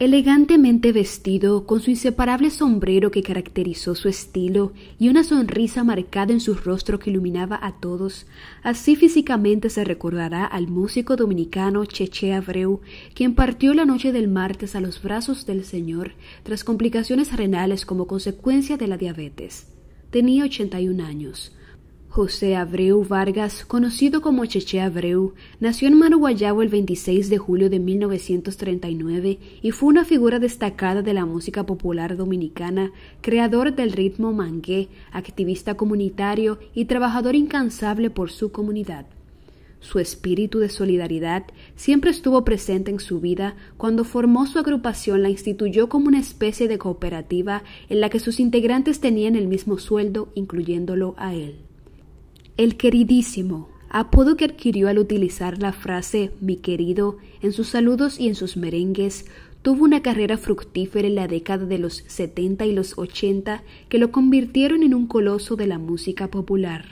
Elegantemente vestido, con su inseparable sombrero que caracterizó su estilo y una sonrisa marcada en su rostro que iluminaba a todos, así físicamente se recordará al músico dominicano Cheche Abreu, quien partió la noche del martes a los brazos del Señor tras complicaciones renales como consecuencia de la diabetes. Tenía 81 años. José Abreu Vargas, conocido como Cheche Abreu, nació en Guayabo el 26 de julio de 1939 y fue una figura destacada de la música popular dominicana, creador del ritmo mangué, activista comunitario y trabajador incansable por su comunidad. Su espíritu de solidaridad siempre estuvo presente en su vida cuando formó su agrupación la instituyó como una especie de cooperativa en la que sus integrantes tenían el mismo sueldo, incluyéndolo a él. El queridísimo, apodo que adquirió al utilizar la frase mi querido en sus saludos y en sus merengues, tuvo una carrera fructífera en la década de los 70 y los 80 que lo convirtieron en un coloso de la música popular.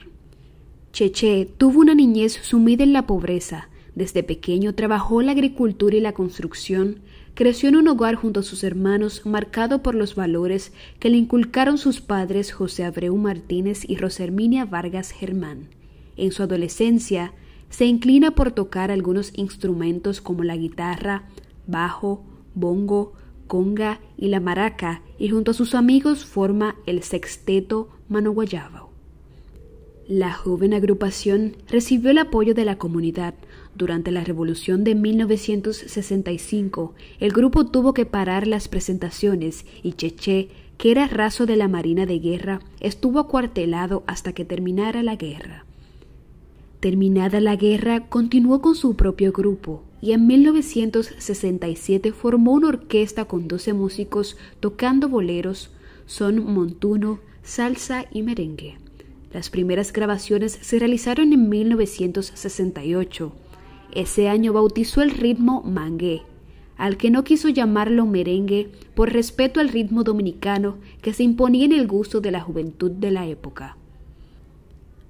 Cheche tuvo una niñez sumida en la pobreza. Desde pequeño trabajó la agricultura y la construcción, creció en un hogar junto a sus hermanos marcado por los valores que le inculcaron sus padres José Abreu Martínez y Roserminia Vargas Germán. En su adolescencia, se inclina por tocar algunos instrumentos como la guitarra, bajo, bongo, conga y la maraca y junto a sus amigos forma el sexteto Manoguayabo. La joven agrupación recibió el apoyo de la comunidad, durante la Revolución de 1965, el grupo tuvo que parar las presentaciones y Cheché, que era raso de la Marina de Guerra, estuvo acuartelado hasta que terminara la guerra. Terminada la guerra, continuó con su propio grupo y en 1967 formó una orquesta con 12 músicos tocando boleros, son montuno, salsa y merengue. Las primeras grabaciones se realizaron en 1968 ese año bautizó el ritmo mangué, al que no quiso llamarlo merengue por respeto al ritmo dominicano que se imponía en el gusto de la juventud de la época.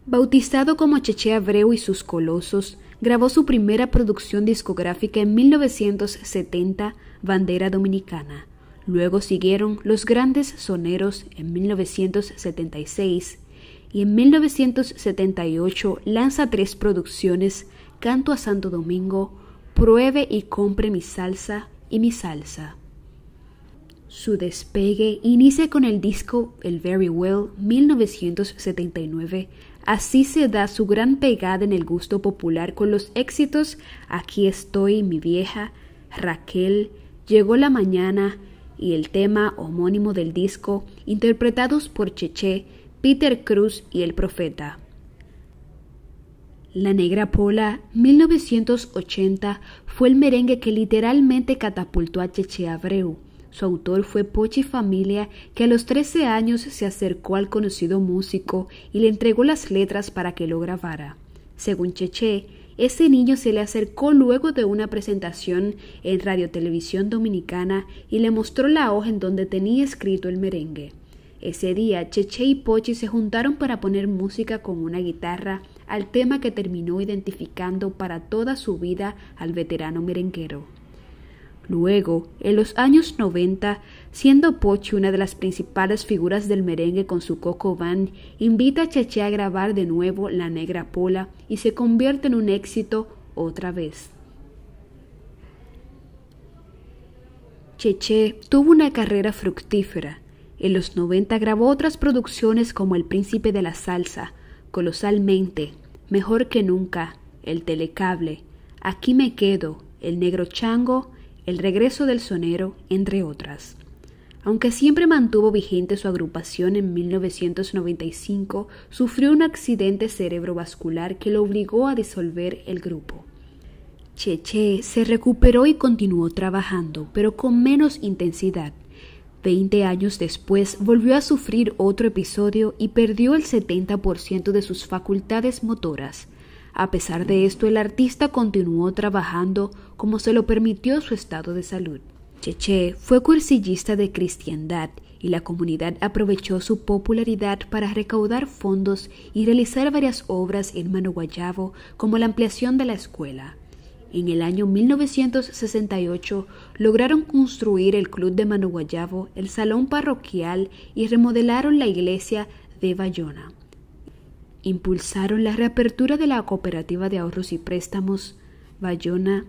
Bautizado como Cheche Abreu y sus colosos, grabó su primera producción discográfica en 1970, Bandera Dominicana. Luego siguieron Los Grandes Soneros en 1976 y en 1978 lanza tres producciones canto a Santo Domingo, pruebe y compre mi salsa y mi salsa. Su despegue inicia con el disco El Very Well 1979. Así se da su gran pegada en el gusto popular con los éxitos Aquí estoy, mi vieja, Raquel, Llegó la mañana y el tema homónimo del disco, interpretados por Cheche, Peter Cruz y el Profeta. La Negra Pola 1980 fue el merengue que literalmente catapultó a Cheche Abreu. Su autor fue Pochi Familia, que a los 13 años se acercó al conocido músico y le entregó las letras para que lo grabara. Según Cheche, ese niño se le acercó luego de una presentación en Radio Televisión Dominicana y le mostró la hoja en donde tenía escrito el merengue. Ese día, Cheche y Pochi se juntaron para poner música con una guitarra al tema que terminó identificando para toda su vida al veterano merenguero. Luego, en los años 90, siendo Pochi una de las principales figuras del merengue con su Coco Van, invita a Cheche a grabar de nuevo La Negra Pola y se convierte en un éxito otra vez. Cheche tuvo una carrera fructífera. En los 90 grabó otras producciones como El Príncipe de la Salsa, colosalmente, mejor que nunca, el telecable, aquí me quedo, el negro chango, el regreso del sonero, entre otras. Aunque siempre mantuvo vigente su agrupación en 1995, sufrió un accidente cerebrovascular que lo obligó a disolver el grupo. Cheche se recuperó y continuó trabajando, pero con menos intensidad. Veinte años después volvió a sufrir otro episodio y perdió el 70% de sus facultades motoras. A pesar de esto, el artista continuó trabajando como se lo permitió su estado de salud. Cheche fue cursillista de cristiandad y la comunidad aprovechó su popularidad para recaudar fondos y realizar varias obras en Guayabo como la ampliación de la escuela. En el año 1968 lograron construir el Club de guayabo, el Salón Parroquial y remodelaron la iglesia de Bayona. Impulsaron la reapertura de la Cooperativa de Ahorros y Préstamos Bayona,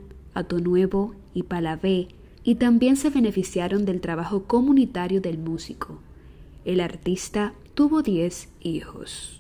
Nuevo y Palavé y también se beneficiaron del trabajo comunitario del músico. El artista tuvo diez hijos.